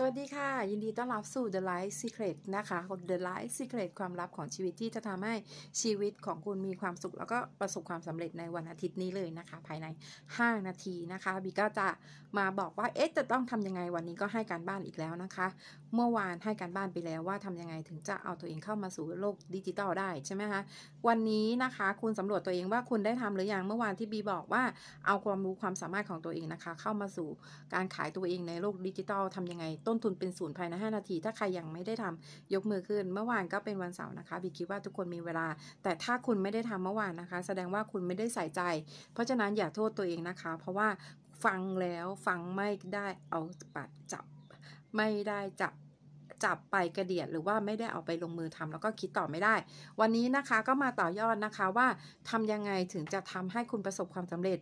สวัสดีค่ะ ยินดีต้อนรับสู่ The Life Secret นะคะ The Life Secret ความลับของชีวิตที่จะทำให้ชีวิตของคุณมีความสุข แล้วก็ประสบความสำเร็จในวันอาทิตย์นี้เลยนะคะ ภายใน 5 นาทีนะคะ บีก็จะมาบอกว่า เอ๊ะ จะต้องทำยังไงวันนี้ก็ให้การบ้านอีกแล้วนะคะเมื่อวานให้การบ้านไปแล้วว่าทำยังไงถึงจะเอาตัวเองเข้ามาสู่โลกดิจิตอลได้ใช่ไหมคะวันนี้นะคะคุณสำรวจตัวเองว่าคุณได้ทำหรือยังเมื่อวานที่บีบอกว่าเอาความรู้ความสามารถของตัวเองนะคะเข้ามาสู่การขายตัวเองในโลกดิจิตอลทํำยังไงต้นทุนเป็นศูนย์ภายใน 5 นาทีถ้าใครยังไม่ได้ทำยกมือขึ้นเมื่อวานก็เป็นวันเสาร์นะคะบีคิดว่าทุกคนมีเวลา แต่ถ้าคุณไม่ได้ทำเมื่อวานนะคะ แสดงว่าคุณไม่ได้ใส่ใจ เพราะฉะนั้นอย่าโทษตัวเองนะคะ เพราะว่าฟังแล้วฟังไม่ได้เอาปัดจับไม่ได้จับจับไปกระเดียด หรือว่าไม่ได้เอาไปลงมือทำ แล้วก็คิดต่อไม่ได้ วันนี้นะคะก็มาต่อยอดนะคะว่าทำยังไงถึงจะทำให้คุณประสบความสำเร็จ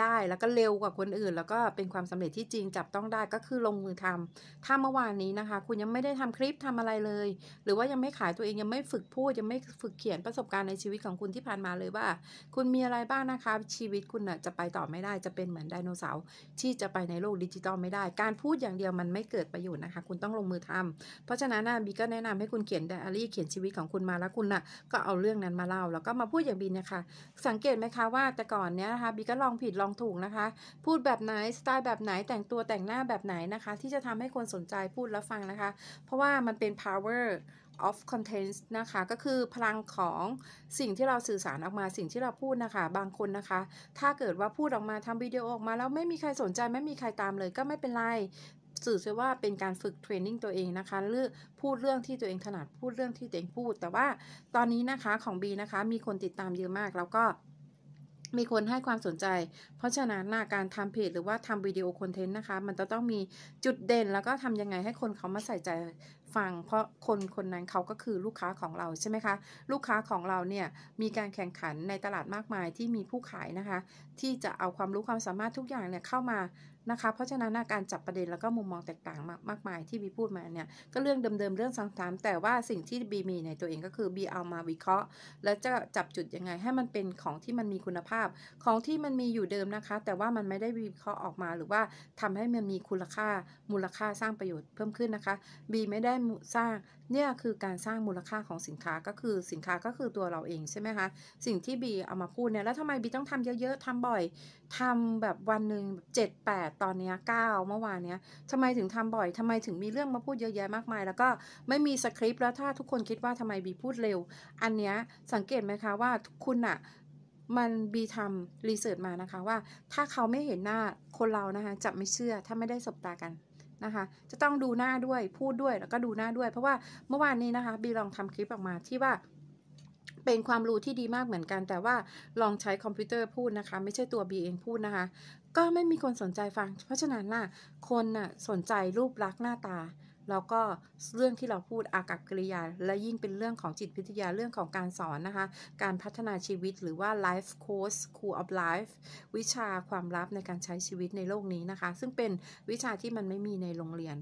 ได้แล้วก็เร็วกว่าคนอื่น แล้วก็เป็นความสำเร็จที่จริงจับต้องได้ก็คือลงมือทำ ถ้าเมื่อวานนี้นะคะ คุณยังไม่ได้ทำคลิปทำอะไรเลย หรือว่ายังไม่ขายตัวเองยังไม่ฝึกพูดยังไม่ฝึกเขียนประสบการณ์ในชีวิตของคุณที่ผ่านมาเลยว่า คุณมีอะไรบ้างนะคะชีวิตคุณนะ่ะจะไปต่อไม่ได้จะเป็นเหมือนไดโนเสาร์ที่จะไปในโลกดิจิตอลไม่ได้ การพูดอย่างเดียวมันไม่เกิดประโยชน์นะคะคุณต้องลงมือทำ เพราะฉะนั้นบีก็แนะนำให้คุณเขียนไดอารี่เขียนชีวิตของคุณมาแล้วคุณน่ะก็เอาเรื่องนั้นมาเล่าแล้วก็มาพูดอย่างบีนะคะสังเกตไหมคะว่าแต่ก่อนเนี้ยนะคะบีก็ลองผิดลองถูกนะคะ พูดแบบไหนสไตล์แบบไหนแต่งตัวแต่งหน้าแบบไหนนะคะที่จะทำให้คนสนใจพูดและฟังนะคะ เพราะว่ามันเป็น power of content นะคะ ก็คือพลังของสิ่งที่เราสื่อสารออกมาสิ่งที่เราพูดนะคะ บางคนนะคะ ถ้าเกิดว่าพูดออกมาทำวิดีโอออกมาแล้วไม่มีใครสนใจไม่มีใครตามเลยก็ไม่เป็นไรสื่อียว่าเป็นการฝึกเทรนนิ่งตัวเองนะคะเลือกพูดเรื่องที่ตัวเองถนัดพูดเรื่องที่ตัวเองพูด แต่ว่าตอนนี้นะคะของบีนะคะมีคนติดตามเยอะมากแล้วก็มีคนให้ความสนใจ เพราะฉะนั้นนะการทำเพจหรือว่าทำวิดีโอคอนเทนต์นะคะ มันจะต้องมีจุดเด่นแล้วก็ทำยังไงให้คนเขามาใส่ใจฟัง เพราะคนคนนั้นเขาก็คือลูกค้าของเราใช่ไหมคะ ลูกค้าของเราเนี่ยมีการแข่งขันในตลาดมากมายที่มีผู้ขายนะคะ ที่จะเอาความรู้ความสามารถทุกอย่างเนี่ยเข้ามานะคะเพราะฉะนั้นการจับประเด็นแล้วก็มุมมองแตกต่างมากมายที่บีพูดมาเนี่ยก็เรื่องเดิมๆ เรื่องซ้ำๆแต่ว่าสิ่งที่บีมีในตัวเองก็คือ บีเอามาวิเคราะห์แล้วจะจับจุดยังไงให้มันเป็นของที่มันมีคุณภาพ ของที่มันมีอยู่เดิมนะคะแต่ว่ามันไม่ได้วิเคราะห์ออกมาหรือว่าทำให้มันมีคุณค่ามูลค่าสร้างประโยชน์เพิ่มขึ้นนะคะบีไม่ได้สร้างเนี่ยคือการสร้างมูลค่าของสินค้าก็คือสินค้าก็คือตัวเราเองใช่ไหมคะสิ่งที่บีเอามาพูดเนี่ยแล้วทำไมบีต้องทำเยอะๆทำบ่อยทำแบบวันหนึ่งเจ็ดแปดตอนนี้เก้าเมื่อวานเนี้ยทำไมถึงทำบ่อยทำไมถึงมีเรื่องมาพูดเยอะแยะมากมาย แล้วก็ไม่มีสคริปต์แล้วถ้าทุกคนคิดว่าทำไมบีพูดเร็วอันเนี้ยสังเกตไหมคะว่าคุณอะมันบีทำรีเสิร์ชมานะคะว่าถ้าเขาไม่เห็นหน้าคนเรานะคะจะไม่เชื่อถ้าไม่ได้สบตากันนะคะ จะต้องดูหน้าด้วยพูดด้วยแล้วก็ดูหน้าด้วย เพราะว่าเมื่อวานนี้นะคะบีลองทำคลิปออกมาที่ว่าเป็นความรู้ที่ดีมากเหมือนกัน แต่ว่าลองใช้คอมพิวเตอร์พูดนะคะ ไม่ใช่ตัวบีเองพูดนะคะ ก็ไม่มีคนสนใจฟัง เพราะฉะนั้นน่ะคนน่ะสนใจรูปลักษณ์หน้าตา แล้วก็เรื่องที่เราพูดอากับกริยา และยิ่งเป็นเรื่องของจิตวิทยาเรื่องของการสอนนะคะ การพัฒนาชีวิตหรือว่า life course cool of life วิชาความลับในการใช้ชีวิตในโลกนี้นะคะ ซึ่งเป็นวิชาที่มันไม่มีในโรงเรียน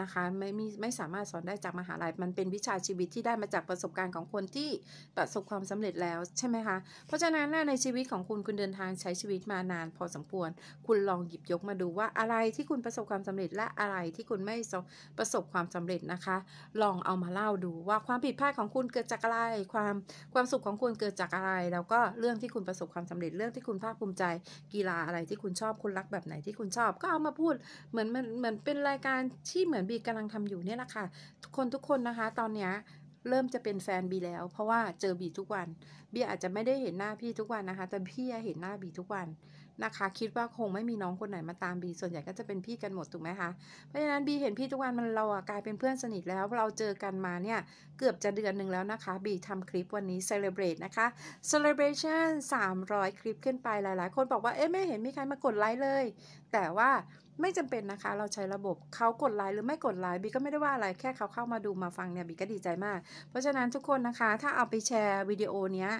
นะคะไม่มีไม่สามารถสอนได้จากมหาลัยมันเป็นวิชาชีวิตที่ได้มาจากประสบการณ์ของคนที่ประสบความสำเร็จแล้วใช่ไหมคะเพราะฉะนั้นในชีวิตของคุณคุณเดินทางใช้ชีวิตมานาน พอสมควร คุณลองหยิบยกมาดูว่าอะไรที่คุณประสบความสำเร็จและอะไรที่คุณไม่ประสบความสำเร็จนะคะ ลองเอามาเล่าดูว่าความผิดพลาดของคุณเกิดจากอะไรความความสุขของคุณเกิดจากอะไร แล้วก็เรื่องที่คุณประสบความสำเร็จเรื่องที่คุณภาคภูมิใจกีฬาอะไรที่คุณชอบคุณรักแบบไหนที่คุณชอบ ก็เอามาพูดเหมือนมันเหมือนเป็นรายการที่มือนบีกำลังทำอยู่เนี่ยแหละค่ะทุกคนทุกคนนะคะ ตอนเนี้ยเริ่มจะเป็นแฟนบีแล้ว เพราะว่าเจอบีทุกวันบีอาจจะไม่ได้เห็นหน้าพี่ทุกวันนะคะแต่พี่เห็นหน้าบีทุกวันนะคะคิดว่าคงไม่มีน้องคนไหนมาตามบีส่วนใหญ่ก็จะเป็นพี่กันหมดถูกไหมคะเพราะฉะนั้นบีเห็นพี่ทุกวันมันเรากลายเป็นเพื่อนสนิทแล้วเราเจอกันมาเนี่ยเกือบจะเดือนหนึ่งแล้วนะคะ บีทำคลิปวันนี้เซเลบรตนะคะเเซลบรชั่นสามร้อยคลิปขึ้นไปหลาย ๆ คนบอกว่าเอ๊ะไม่เห็นมีใครมากดไลค์เลยแต่ว่าไม่จำเป็นนะคะ เราใช้ระบบเขากดไลค์หรือไม่กดไลค์บีก็ไม่ได้ว่าอะไร แค่เขาเข้ามาดูมาฟังเนี่ยบีก็ดีใจมาก เพราะฉะนั้นทุกคนนะคะ ถ้าเอาไปแชร์วิดีโอเนี้ย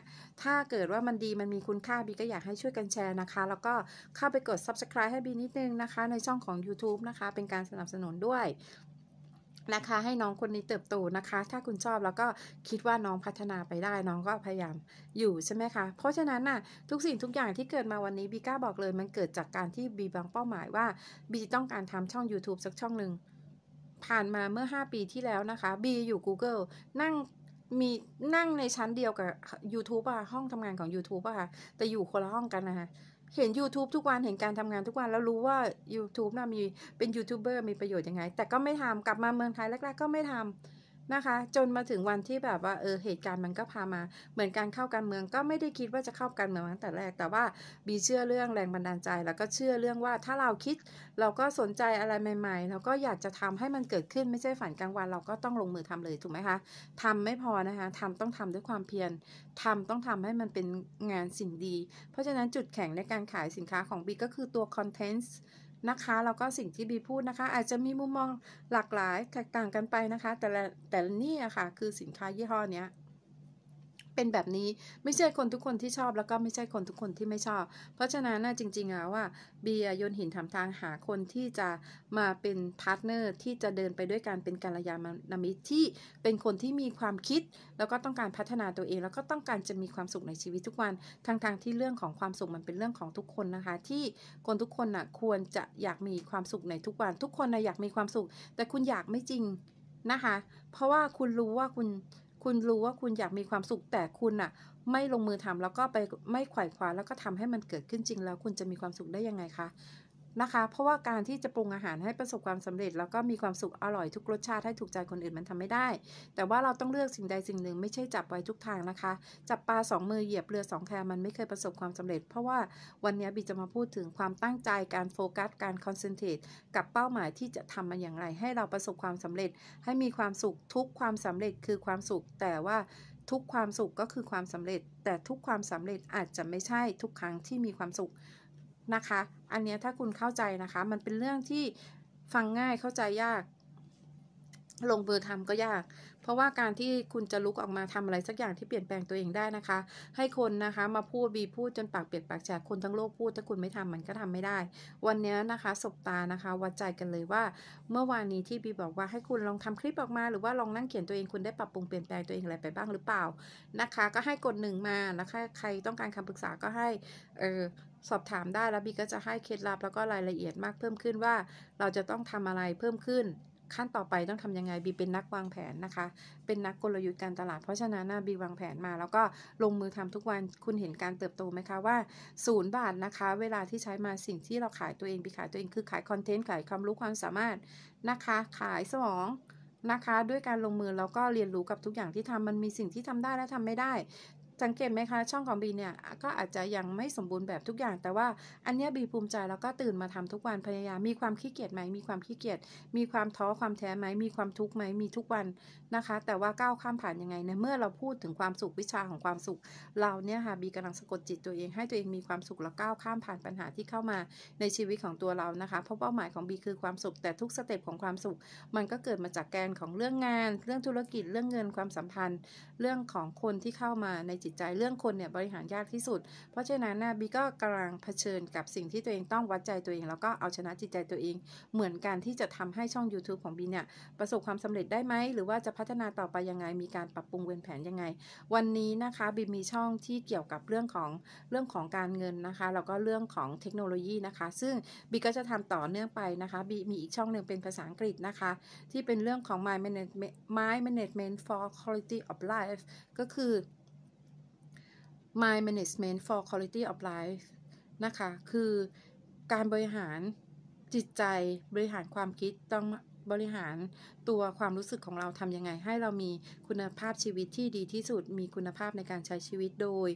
ถ้าเกิดว่ามันดีมันมีคุณค่าบีก็อยากให้ช่วยกันแชร์นะคะ แล้วก็เข้าไปกด subscribe ให้บีนิดนึงนะคะ ในช่องของ YouTube นะคะ เป็นการสนับสนุนด้วยนะคะ ให้น้องคนนี้เติบโตนะคะ ถ้าคุณชอบแล้วก็คิดว่าน้องพัฒนาไปได้น้องก็พยายามอยู่ใช่ไหมคะ เพราะฉะนั้นน่ะทุกสิ่งทุกอย่างที่เกิดมาวันนี้บีก้าบอกเลย มันเกิดจากการที่บีบางเป้าหมายว่าบีต้องการทำช่อง YouTube สักช่องหนึ่ง ผ่านมาเมื่อ 5 ปีที่แล้วนะคะบีอยู่ Google นั่งมีนั่งในชั้นเดียวกับ YouTube อะห้องทำงานของ YouTube อะค่ะ แต่อยู่คนละห้องกันนะคะเห็น YouTube ทุกวันเห็นการทำงานทุกวันแล้วรู้ว่า YouTube น่ะมีเป็นยูทูบเบอร์มีประโยชน์ยังไงแต่ก็ไม่ทำกลับมาเมืองไทยแรกๆก็ไม่ทำนะคะจนมาถึงวันที่แบบว่าเออเหตุการณ์มันก็พามา เหมือนการเข้าการเมืองก็ไม่ได้คิดว่าจะเข้าการเมืองตั้งแต่แรกแต่ว่าบีเชื่อเรื่องแรงบันดาลใจแล้วก็เชื่อเรื่องว่าถ้าเราคิด เราก็สนใจอะไรใหม่ๆแล้วก็อยากจะทำให้มันเกิดขึ้นไม่ใช่ฝันกลางวันเราก็ต้องลงมือทำเลยถูกไหมคะทำไม่พอนะคะทำต้องทำด้วยความเพียรทำต้องทำให้มันเป็นงานสิ่งดี เพราะฉะนั้นจุดแข็งในการขายสินค้าของบีก็คือตัวคอนเทนต์นะคะแล้วก็สิ่งที่บีพูดนะคะ อาจจะมีมุมมองหลากหลายแตกต่างกันไปนะคะ แต่แต่ละนี่อะค่ะ คือสินค้ายี่ห้อเนี้ยเป็นแบบนี้ไม่ใช่คนทุกคนที่ชอบ แล้วก็ไม่ใช่คนทุกคนที่ไม่ชอบ เพราะฉะนั้นนะจริงๆแล้ว่าเบียโยนหินถามทางหาคนที่จะมาเป็นพาร์ทเนอร์ที่จะเดินไปด้วยกันเป็นกัรยาามิตรที่เป็นคนที่มีความคิดแล้วก็ต้องการพัฒนาตัวเอง แล้วก็ต้องการจะมีความสุขในชีวิตทุกวันทางทางที่เรื่องของความสุขมันเป็นเรื่องของทุกคนนะคะที่คนทุกคนอะควรจะอยากมีความสุขในทุกวัน ทุกคนอะอยากมีความสุข แต่คุณอยากไม่จริงนะคะเพราะว่าคุณรู้ว่าคุณคุณรู้ว่าคุณอยากมีความสุขแต่คุณอะไม่ลงมือทำแล้วก็ไปไม่ไขว่คว้าแล้วก็ทำให้มันเกิดขึ้นจริงแล้วคุณจะมีความสุขได้ยังไงคะนะคะ เพราะว่าการที่จะปรุงอาหารให้ประสบความสำเร็จ แล้วก็มีความสุขอร่อยทุกรสชาติให้ถูกใจคนอื่นมันทำไม่ได้ แต่ว่าเราต้องเลือกสิ่งใดสิ่งหนึ่งไม่ใช่จับไว้ทุกทางนะคะ จับปลา 2 มือเหยียบ เรือ 2 แคมันไม่เคยประสบความสำเร็จ เพราะว่าวันนี้บีจะมาพูดถึงความตั้งใจการโฟกัส การคอนเซนเทรตกับเป้าหมายที่จะทำมันอย่างไร ให้เราประสบความสำเร็จให้มีความสุขทุกความสำเร็จคือความสุข แต่ว่าทุกความสุขก็คือความสำเร็จ แต่ทุกความสำเร็จอาจจะไม่ใช่ ทุกครั้งที่มีความสุขนะคะ อันนี้ถ้าคุณเข้าใจนะคะ มันเป็นเรื่องที่ฟังง่ายเข้าใจยาก ลงมือทำก็ยาก เพราะว่าการที่คุณจะลุกออกมาทำอะไรสักอย่างที่เปลี่ยนแปลงตัวเองได้นะคะ ให้คนนะคะ มาพูดบีพูดจนปากเปียกปากแฉกคนทั้งโลกพูดถ้าคุณไม่ทำมันก็ทำไม่ได้ วันนี้นะคะ สบตา นะคะ วัดใจกันเลยว่า เมื่อวานนี้ที่บีบอกว่าให้คุณลองทำคลิปออกมา หรือว่าลองนั่งเขียนตัวเองคุณได้ปรับปรุงเปลี่ยนแปลงตัวเองอะไรไปบ้างหรือเปล่า นะคะ ก็ให้กดหนึ่งมาแล้วใครต้องการคำปรึกษาก็ให้เออสอบถามได้แล้วบีก็จะให้เคล็ดลับแล้วก็รายละเอียดมากเพิ่มขึ้นว่า เราจะต้องทำอะไรเพิ่มขึ้น ขั้นต่อไปต้องทํำยังไงบีเป็นนักวางแผนนะคะ เป็นนักกลยุทธ์การตลาดเพราะฉะนั้นบีวางแผนมา แล้วก็ลงมือทำทุกวันคุณเห็นการเติบโตไหมคะว่าศูนย์บาทนะคะ เวลาที่ใช้มาสิ่งที่เราขายตัวเองบีขายตัวเองคือขายคอนเทนต์ขายความรู้ความสามารถนะคะ ขายสมองนะคะด้วยการลงมือแล้วก็เรียนรู้กับทุกอย่างที่ทำมันมีสิ่งที่ทำได้และทำไม่ได้สังเกตไหมคะช่องของบีเนี่ยก็อาจจะยังไม่สมบูรณ์แบบทุกอย่าง แต่ว่าอันนี้บีภูมิใจแล้วก็ตื่นมาทำทุกวันพยายามมีความขี้เกียจไหมมีความขี้เกียจมีความท้อความแท้ไหม มีความทุกข์ไหมมีทุกวันนะคะแต่ว่าก้าวข้ามผ่านยังไงเนี่ยเมื่อเราพูดถึงความสุขวิชาของความสุขเราเนี่ยค่ะบีกำลังสะกดจิตตัวเองให้ตัวเองมีความสุขแล้วก้าวข้ามผ่านปัญหาที่เข้ามาในชีวิตของตัวเรานะคะเพราะเป้าหมายของบีคือความสุขแต่ทุกสเต็ปของความสุข มันก็เกิดมาจากแกนของเรื่องงานเรื่องธุรกิจเรื่องเงินความสัมพันธ์เรื่องของคนที่เข้ามาในจิตใจเรื่องคนเนี่ยบริหารยากที่สุด เพราะฉะนั้นนะบีก็กำลังเผชิญกับสิ่งที่ตัวเองต้องวัดใจตัวเอง แล้วก็เอาชนะจิตใจตัวเอง เหมือนกันที่จะทำให้ช่อง YouTube ของบีเนี่ยประสบความสำเร็จได้ไหมหรือว่าจะพัฒนาต่อไปยังไงมีการปรับปรุงเวนแผนยังไง วันนี้นะคะบีมีช่องที่เกี่ยวกับเรื่องของเรื่องของการเงินนะคะแล้วก็เรื่องของเทคโนโลยีนะคะ ซึ่งบีก็จะทำต่อเนื่องไปนะคะบีมีอีกช่องหนึ่งเป็นภาษาอังกฤษนะคะที่เป็นเรื่องของ my management my management for quality of life ก็คือ Mind Management for Quality of Life นะคะ คือการบริหารจิตใจบริหารความคิดต้องบริหารตัวความรู้สึกของเราทำยังไง ให้เรามีคุณภาพชีวิตที่ดีที่สุดมีคุณภาพในการใช้ชีวิตโดย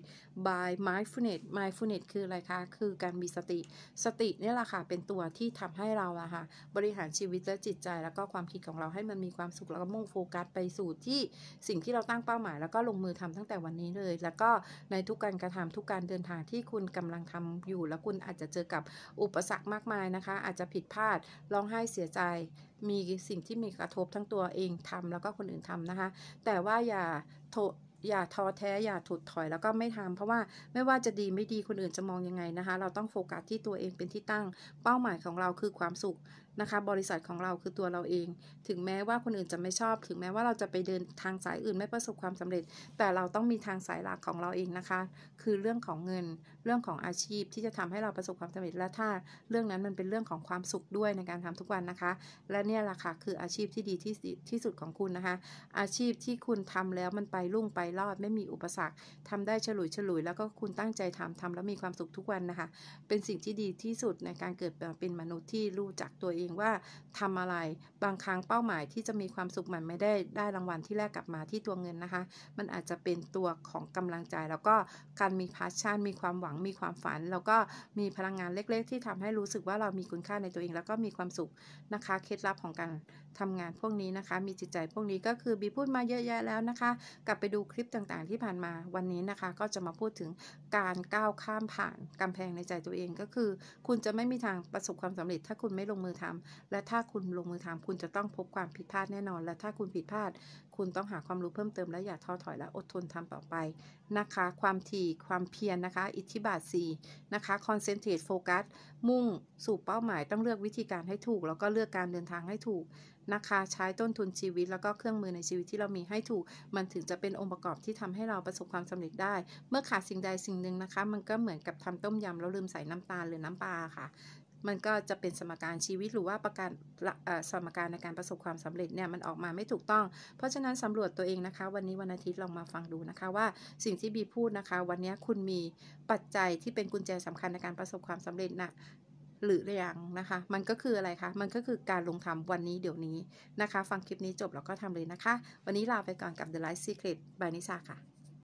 by mindfulness mindfulness คืออะไรคะ คือการมีสติสตินี่แหละค่ะ เป็นตัวที่ทำให้เราอะค่ะบริหารชีวิตและจิตใจ แล้วก็ความคิดของเราให้มันมีความสุขแล้วก็มุ่งโฟกัสไปสู่ที่สิ่งที่เราตั้งเป้าหมาย แล้วก็ลงมือทำตั้งแต่วันนี้เลย แล้วก็ในทุกการกระทำทุกการเดินทางที่คุณกำลังทำอยู่ แล้วคุณอาจจะเจอกับอุปสรรคมากมายนะคะ อาจจะผิดพลาดร้องไห้เสียใจ มีสิ่งที่มีกระทบทั้งตัวเองทำแล้วก็คนอื่นทำนะคะ แต่ว่าอย่าโทอย่าท้อแท้ อย่าถดถอยแล้วก็ไม่ทำ เพราะว่าไม่ว่าจะดีไม่ดีคนอื่นจะมองยังไงนะคะ เราต้องโฟกัสที่ตัวเองเป็นที่ตั้ง เป้าหมายของเราคือความสุขนะคะบริษัทของเราคือตัวเราเอง ถึงแม้ว่าคนอื่นจะไม่ชอบ ถึงแม้ว่าเราจะไปเดินทางสายอื่นไม่ประสบความสำเร็จ แต่เราต้องมีทางสายหลักของเราเองนะคะ คือเรื่องของเงิน เรื่องของอาชีพที่จะทำให้เราประสบความสำเร็จและถ้าเรื่องนั้นมันเป็นเรื่องของความสุขด้วยในการทำทุกวันนะคะ และเนี่ยแหละค่ะ คืออาชีพที่ดีที่ที่สุดของคุณนะคะ อาชีพที่คุณทำแล้วมันไปรุ่งไปรอด ไม่มีอุปสรรค ทำได้ฉลุยฉลุย แล้วก็คุณตั้งใจทำทำแล้วมีความสุขทุกวันนะคะเป็นสิ่งที่ดีที่สุดในการเกิดเป็นมนุษย์ที่รู้จักตัวเององว่า ทำอะไรบางครั้งเป้าหมายที่จะมีความสุขมันไม่ได้ได้รางวัลที่แรกกลับมาที่ตัวเงินนะคะ มันอาจจะเป็นตัวของกำลังใจแล้วก็การมีพาชั่น มีความหวังมีความฝัน แล้วก็มีพลังงานเล็กๆ ที่ทำให้รู้สึกว่าเรามีคุณค่าในตัวเอง แล้วก็มีความสุขนะคะ เคล็ดลับของการทำงานพวกนี้นะคะมีจิตใจพวกนี้ก็คือบีพูดมาเยอะแยะแล้วนะคะ กลับไปดูคลิปต่างๆที่ผ่านมาวันนี้นะคะก็จะมาพูดถึงการก้าวข้ามผ่านกำแพงในใจตัวเองก็คือ คุณจะไม่มีทางประสบความสำเร็จ ถ้าคุณไม่ลงมือทำ และถ้าคุณลงมือทำ คุณจะต้องพบความผิดพลาดแน่นอน และถ้าคุณผิดพลาดคุณต้องหาความรู้เพิ่มเติมและอย่าท้อถอยและอดทนทำต่อไปนะคะ ความถี่ ความเพียรนะคะ อิทธิบาท4นะคะ concentrate focus มุ่งสู่เป้าหมายต้องเลือกวิธีการให้ถูก แล้วก็เลือกการเดินทางให้ถูกนะคะ ใช้ต้นทุนชีวิตแล้วก็เครื่องมือในชีวิตที่เรามีให้ถูก มันถึงจะเป็นองค์ประกอบที่ทำให้เราประสบความสำเร็จได้ เมื่อขาดสิ่งใดสิ่งหนึ่งนะคะ มันก็เหมือนกับทำต้มยำแล้วลืมใส่น้ำตาลหรือน้ำปลาค่ะมันก็จะเป็นสมการชีวิตหรือว่าประการสมการในการประสบความสำเร็จเนี่ยมันออกมาไม่ถูกต้อง เพราะฉะนั้นสำรวจตัวเองนะคะ วันนี้วันอาทิตย์ลองมาฟังดูนะคะ ว่าสิ่งที่บีพูดนะคะ วันนี้คุณมีปัจจัยที่เป็นกุญแจสำคัญในการประสบความสำเร็จนะหรืออยังนะคะ มันก็คืออะไรคะมันก็คือการลงทำวันนี้เดี๋ยวนี้นะคะ ฟังคลิปนี้จบแล้วก็ทำเลยนะคะ วันนี้ลาไปก่อนกับ The Life Secret บายนิชาค่ะ